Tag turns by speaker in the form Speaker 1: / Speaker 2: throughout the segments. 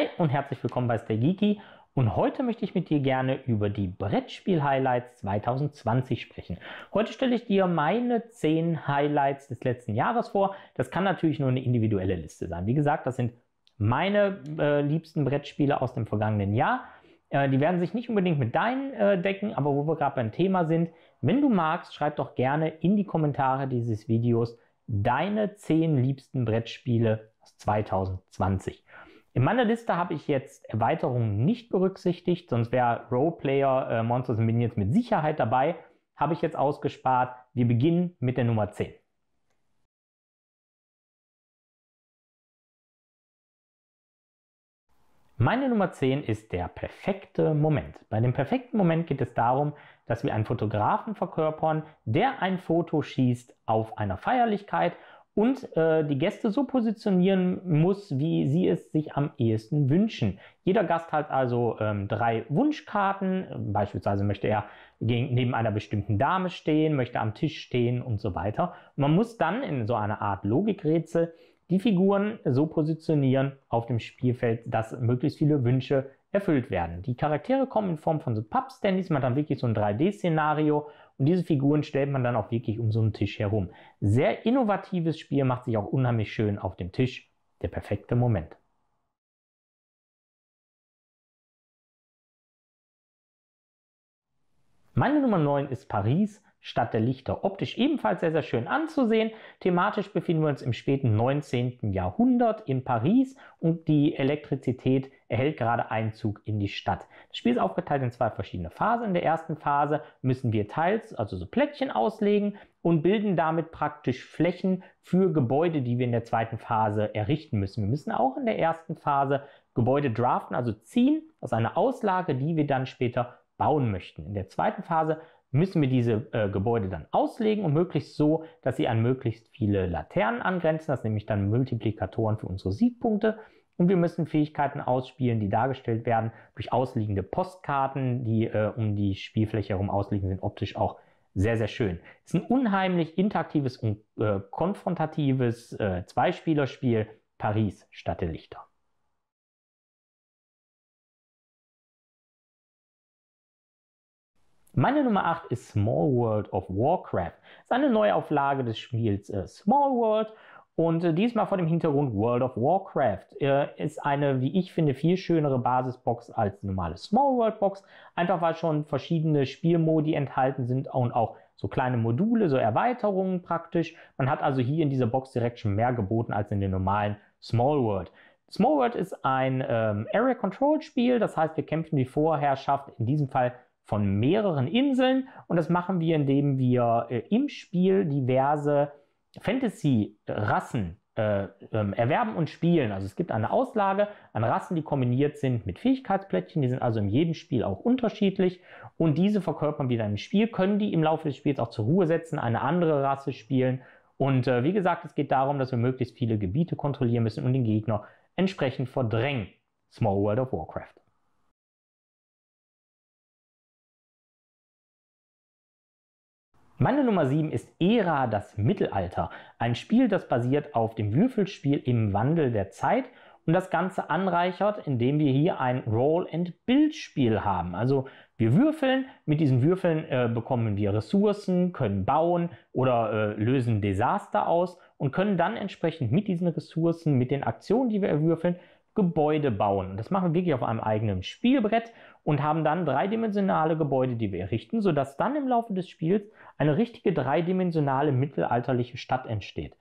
Speaker 1: Hi und herzlich willkommen bei Stay Geeky und heute möchte ich mit dir gerne über die Brettspiel-Highlights 2020 sprechen. Heute stelle ich dir meine 10 Highlights des letzten Jahres vor. Das kann natürlich nur eine individuelle Liste sein. Wie gesagt, das sind meine äh, liebsten Brettspiele aus dem vergangenen Jahr. Äh, die werden sich nicht unbedingt mit deinen äh, decken, aber wo wir gerade beim Thema sind, wenn du magst, schreib doch gerne in die Kommentare dieses Videos deine 10 liebsten Brettspiele aus 2020. In meiner Liste habe ich jetzt Erweiterungen nicht berücksichtigt, sonst wäre Roleplayer äh, Monsters and Minions mit Sicherheit dabei. Habe ich jetzt ausgespart. Wir beginnen mit der Nummer 10.
Speaker 2: Meine Nummer 10
Speaker 1: ist der perfekte Moment. Bei dem perfekten Moment geht es darum, dass wir einen Fotografen verkörpern, der ein Foto schießt auf einer Feierlichkeit und äh, die Gäste so positionieren muss, wie sie es sich am ehesten wünschen. Jeder Gast hat also ähm, drei Wunschkarten. Beispielsweise möchte er gegen, neben einer bestimmten Dame stehen, möchte am Tisch stehen und so weiter. Und man muss dann in so einer Art Logikrätsel die Figuren so positionieren auf dem Spielfeld, dass möglichst viele Wünsche erfüllt werden. Die Charaktere kommen in Form von so Pub-Standys, man hat dann wirklich so ein 3D-Szenario und diese Figuren stellt man dann auch wirklich um so einen Tisch herum. Sehr innovatives Spiel, macht sich auch unheimlich schön auf dem Tisch. Der perfekte Moment. Meine Nummer 9 ist Paris statt der Lichter. Optisch ebenfalls sehr, sehr schön anzusehen. Thematisch befinden wir uns im späten 19. Jahrhundert in Paris und die Elektrizität erhält gerade Einzug in die Stadt. Das Spiel ist aufgeteilt in zwei verschiedene Phasen. In der ersten Phase müssen wir Teils, also so Plättchen auslegen und bilden damit praktisch Flächen für Gebäude, die wir in der zweiten Phase errichten müssen. Wir müssen auch in der ersten Phase Gebäude draften, also ziehen aus einer Auslage, die wir dann später bauen möchten. In der zweiten Phase müssen wir diese äh, Gebäude dann auslegen und möglichst so, dass sie an möglichst viele Laternen angrenzen. Das sind nämlich dann Multiplikatoren für unsere Siegpunkte. Und wir müssen Fähigkeiten ausspielen, die dargestellt werden durch ausliegende Postkarten, die äh, um die Spielfläche herum ausliegen, sind optisch auch sehr, sehr schön. Es ist ein unheimlich interaktives und äh, konfrontatives äh, Zweispielerspiel Paris, statt der Lichter. Meine Nummer 8 ist Small World of Warcraft. Das ist eine Neuauflage des Spiels äh, Small World und äh, diesmal vor dem Hintergrund World of Warcraft. Äh, ist eine, wie ich finde, viel schönere Basisbox als normale Small World Box. Einfach weil schon verschiedene Spielmodi enthalten sind und auch so kleine Module, so Erweiterungen praktisch. Man hat also hier in dieser Box direkt schon mehr geboten als in den normalen Small World. Small World ist ein ähm, Area Control Spiel, das heißt, wir kämpfen die Vorherrschaft, in diesem Fall von mehreren Inseln. Und das machen wir, indem wir äh, im Spiel diverse Fantasy-Rassen äh, ähm, erwerben und spielen. Also es gibt eine Auslage an Rassen, die kombiniert sind mit Fähigkeitsplättchen. Die sind also in jedem Spiel auch unterschiedlich. Und diese verkörpern wieder im Spiel, können die im Laufe des Spiels auch zur Ruhe setzen, eine andere Rasse spielen. Und äh, wie gesagt, es geht darum, dass wir möglichst viele Gebiete kontrollieren müssen und den Gegner entsprechend verdrängen. Small World of Warcraft. Meine Nummer 7 ist Ära das Mittelalter, ein Spiel, das basiert auf dem Würfelspiel im Wandel der Zeit und das Ganze anreichert, indem wir hier ein Roll-and-Build-Spiel haben. Also wir würfeln, mit diesen Würfeln äh, bekommen wir Ressourcen, können bauen oder äh, lösen Desaster aus und können dann entsprechend mit diesen Ressourcen, mit den Aktionen, die wir erwürfeln, Gebäude bauen. Und das machen wir wirklich auf einem eigenen Spielbrett und haben dann dreidimensionale Gebäude, die wir errichten, sodass dann im Laufe des Spiels eine richtige dreidimensionale mittelalterliche Stadt entsteht.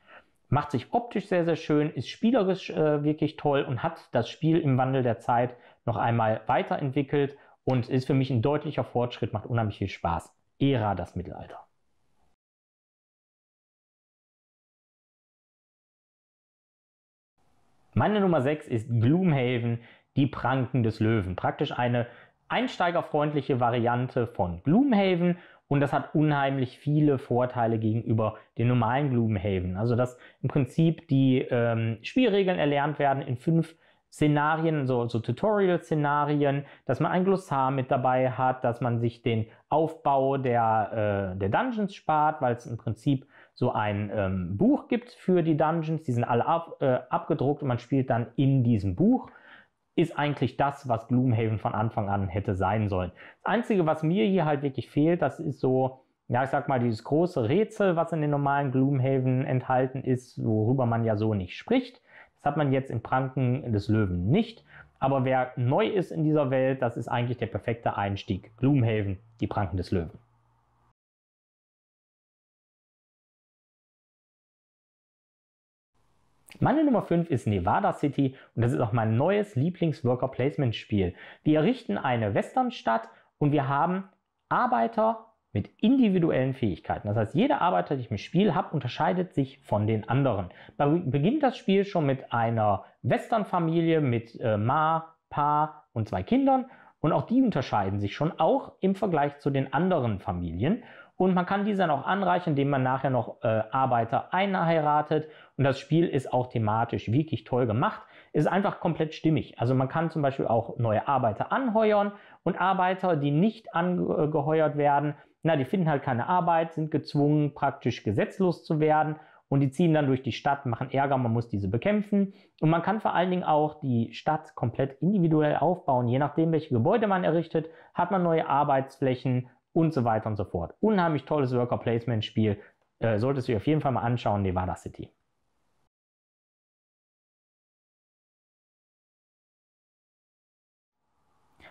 Speaker 1: Macht sich optisch sehr, sehr schön, ist spielerisch äh, wirklich toll und hat das Spiel im Wandel der Zeit noch einmal weiterentwickelt und ist für mich ein deutlicher Fortschritt, macht unheimlich viel Spaß. Ära das Mittelalter. Meine Nummer 6 ist Gloomhaven, die Pranken des Löwen. Praktisch eine einsteigerfreundliche Variante von Gloomhaven und das hat unheimlich viele Vorteile gegenüber den normalen Gloomhaven. Also dass im Prinzip die ähm, Spielregeln erlernt werden in fünf Szenarien, so, so Tutorial-Szenarien, dass man ein Glossar mit dabei hat, dass man sich den Aufbau der, äh, der Dungeons spart, weil es im Prinzip so ein ähm, Buch gibt für die Dungeons. Die sind alle ab, äh, abgedruckt und man spielt dann in diesem Buch ist eigentlich das, was Gloomhaven von Anfang an hätte sein sollen. Das Einzige, was mir hier halt wirklich fehlt, das ist so, ja, ich sag mal, dieses große Rätsel, was in den normalen Gloomhaven enthalten ist, worüber man ja so nicht spricht. Das hat man jetzt im Pranken des Löwen nicht. Aber wer neu ist in dieser Welt, das ist eigentlich der perfekte Einstieg. Gloomhaven, die Pranken des Löwen. Meine Nummer 5 ist Nevada City und das ist auch mein neues Lieblings-Worker-Placement-Spiel. Wir errichten eine Westernstadt und wir haben Arbeiter mit individuellen Fähigkeiten. Das heißt, jeder Arbeiter, den ich im Spiel habe, unterscheidet sich von den anderen. Be beginnt das Spiel schon mit einer Western-Familie mit äh, Ma, Pa und zwei Kindern und auch die unterscheiden sich schon, auch im Vergleich zu den anderen Familien. Und man kann diese dann auch anreichen, indem man nachher noch äh, Arbeiter einheiratet. Und das Spiel ist auch thematisch wirklich toll gemacht. Ist einfach komplett stimmig. Also man kann zum Beispiel auch neue Arbeiter anheuern und Arbeiter, die nicht angeheuert werden, na, die finden halt keine Arbeit, sind gezwungen, praktisch gesetzlos zu werden und die ziehen dann durch die Stadt, machen Ärger, man muss diese bekämpfen. Und man kann vor allen Dingen auch die Stadt komplett individuell aufbauen. Je nachdem, welche Gebäude man errichtet, hat man neue Arbeitsflächen, und so weiter und so fort. Unheimlich tolles Worker Placement Spiel. Äh, solltest du dir auf jeden Fall mal anschauen, Nevada City.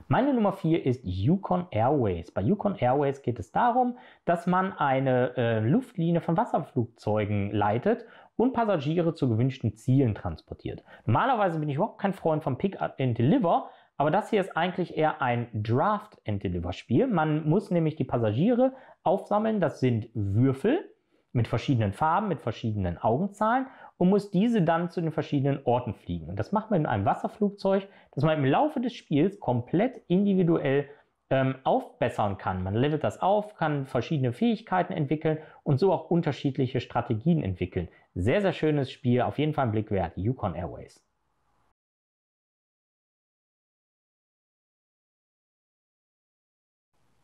Speaker 1: Meine Nummer 4 ist Yukon Airways. Bei Yukon Airways geht es darum, dass man eine äh, Luftlinie von Wasserflugzeugen leitet und Passagiere zu gewünschten Zielen transportiert. Normalerweise bin ich überhaupt kein Freund von Pick and Deliver, aber das hier ist eigentlich eher ein Draft-and-Deliver-Spiel. Man muss nämlich die Passagiere aufsammeln. Das sind Würfel mit verschiedenen Farben, mit verschiedenen Augenzahlen und muss diese dann zu den verschiedenen Orten fliegen. Und das macht man in einem Wasserflugzeug, das man im Laufe des Spiels komplett individuell ähm, aufbessern kann. Man levelt das auf, kann verschiedene Fähigkeiten entwickeln und so auch unterschiedliche Strategien entwickeln. Sehr, sehr schönes Spiel, auf jeden Fall ein Blick wert, Yukon Airways.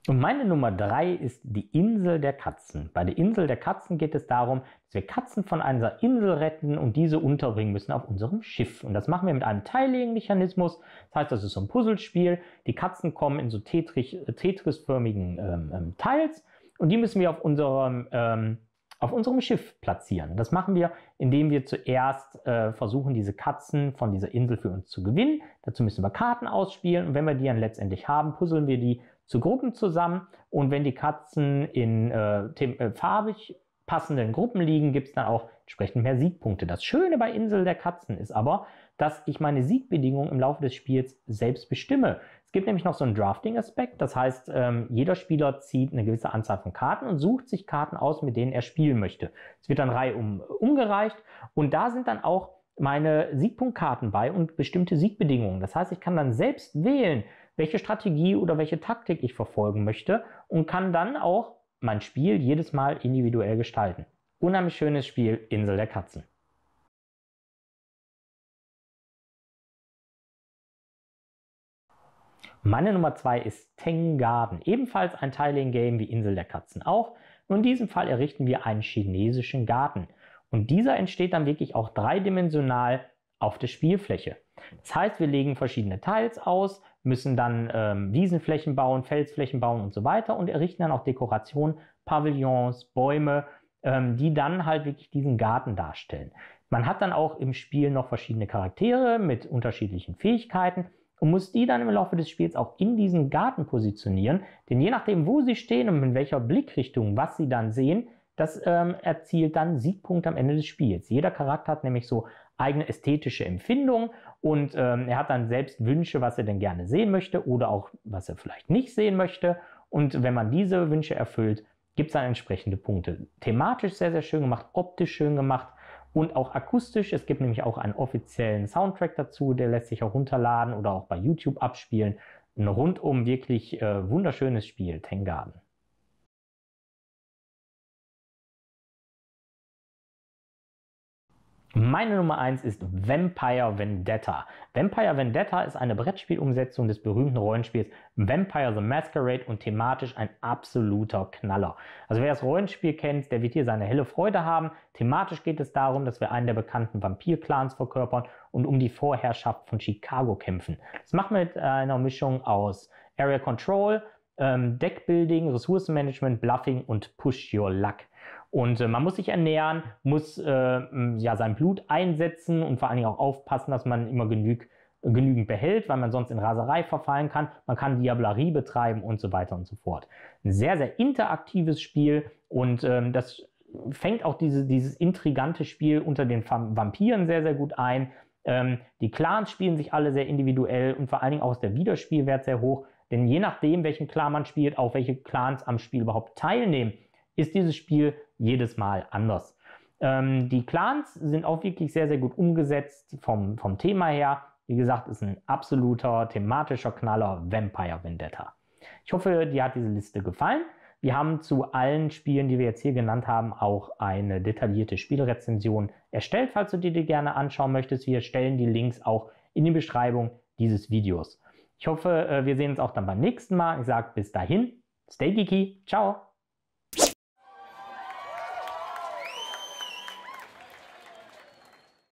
Speaker 1: Und meine Nummer drei ist die Insel der Katzen. Bei der Insel der Katzen geht es darum, dass wir Katzen von einer Insel retten und diese unterbringen müssen auf unserem Schiff. Und das machen wir mit einem Tiling-Mechanismus. Das heißt, das ist so ein Puzzlespiel. Die Katzen kommen in so Tetris-förmigen ähm, ähm, Teils und die müssen wir auf unserem, ähm, auf unserem Schiff platzieren. Das machen wir, indem wir zuerst äh, versuchen, diese Katzen von dieser Insel für uns zu gewinnen. Dazu müssen wir Karten ausspielen und wenn wir die dann letztendlich haben, puzzeln wir die zu Gruppen zusammen und wenn die Katzen in äh, äh farbig passenden Gruppen liegen, gibt es dann auch entsprechend mehr Siegpunkte. Das Schöne bei Insel der Katzen ist aber, dass ich meine Siegbedingungen im Laufe des Spiels selbst bestimme. Es gibt nämlich noch so einen Drafting-Aspekt, das heißt, ähm, jeder Spieler zieht eine gewisse Anzahl von Karten und sucht sich Karten aus, mit denen er spielen möchte. Es wird dann reihum äh, umgereicht und da sind dann auch meine Siegpunktkarten bei und bestimmte Siegbedingungen. Das heißt, ich kann dann selbst wählen, welche Strategie oder welche Taktik ich verfolgen möchte und kann dann auch mein Spiel jedes Mal individuell gestalten. Unheimlich schönes Spiel Insel der Katzen. Meine Nummer 2 ist Teng Garden, ebenfalls ein Tiling-Game wie Insel der Katzen auch. Nur in diesem Fall errichten wir einen chinesischen Garten. Und dieser entsteht dann wirklich auch dreidimensional auf der Spielfläche. Das heißt, wir legen verschiedene Teils aus, müssen dann ähm, Wiesenflächen bauen, Felsflächen bauen und so weiter und errichten dann auch Dekorationen, Pavillons, Bäume, ähm, die dann halt wirklich diesen Garten darstellen. Man hat dann auch im Spiel noch verschiedene Charaktere mit unterschiedlichen Fähigkeiten und muss die dann im Laufe des Spiels auch in diesen Garten positionieren, denn je nachdem, wo sie stehen und in welcher Blickrichtung, was sie dann sehen, das ähm, erzielt dann Siegpunkte am Ende des Spiels. Jeder Charakter hat nämlich so eigene ästhetische Empfindungen und ähm, er hat dann selbst Wünsche, was er denn gerne sehen möchte oder auch was er vielleicht nicht sehen möchte. Und wenn man diese Wünsche erfüllt, gibt es dann entsprechende Punkte. Thematisch sehr, sehr schön gemacht, optisch schön gemacht und auch akustisch. Es gibt nämlich auch einen offiziellen Soundtrack dazu, der lässt sich auch runterladen oder auch bei YouTube abspielen. Ein rundum wirklich äh, wunderschönes Spiel, Ten Garden. Meine Nummer 1 ist Vampire Vendetta. Vampire Vendetta ist eine Brettspielumsetzung des berühmten Rollenspiels Vampire the Masquerade und thematisch ein absoluter Knaller. Also wer das Rollenspiel kennt, der wird hier seine helle Freude haben. Thematisch geht es darum, dass wir einen der bekannten Vampir-Clans verkörpern und um die Vorherrschaft von Chicago kämpfen. Das macht man mit einer Mischung aus Area Control, ähm, Deckbuilding, Ressourcenmanagement, Bluffing und Push Your Luck. Und äh, man muss sich ernähren, muss äh, ja sein Blut einsetzen und vor allen Dingen auch aufpassen, dass man immer genüg, genügend behält, weil man sonst in Raserei verfallen kann. Man kann Diablerie betreiben und so weiter und so fort. Ein sehr, sehr interaktives Spiel und ähm, das fängt auch diese, dieses intrigante Spiel unter den Vampiren sehr, sehr gut ein. Ähm, die Clans spielen sich alle sehr individuell und vor allen Dingen auch ist der Wiederspielwert sehr hoch, denn je nachdem, welchen Clan man spielt, auch welche Clans am Spiel überhaupt teilnehmen, ist dieses Spiel jedes Mal anders. Ähm, die Clans sind auch wirklich sehr, sehr gut umgesetzt vom, vom Thema her. Wie gesagt, ist ein absoluter thematischer Knaller Vampire Vendetta. Ich hoffe, dir hat diese Liste gefallen. Wir haben zu allen Spielen, die wir jetzt hier genannt haben, auch eine detaillierte Spielrezension erstellt, falls du dir die gerne anschauen möchtest. Wir stellen die Links auch in die Beschreibung dieses Videos. Ich hoffe, äh, wir sehen uns auch dann beim nächsten Mal. Ich sage bis dahin, stay geeky, ciao.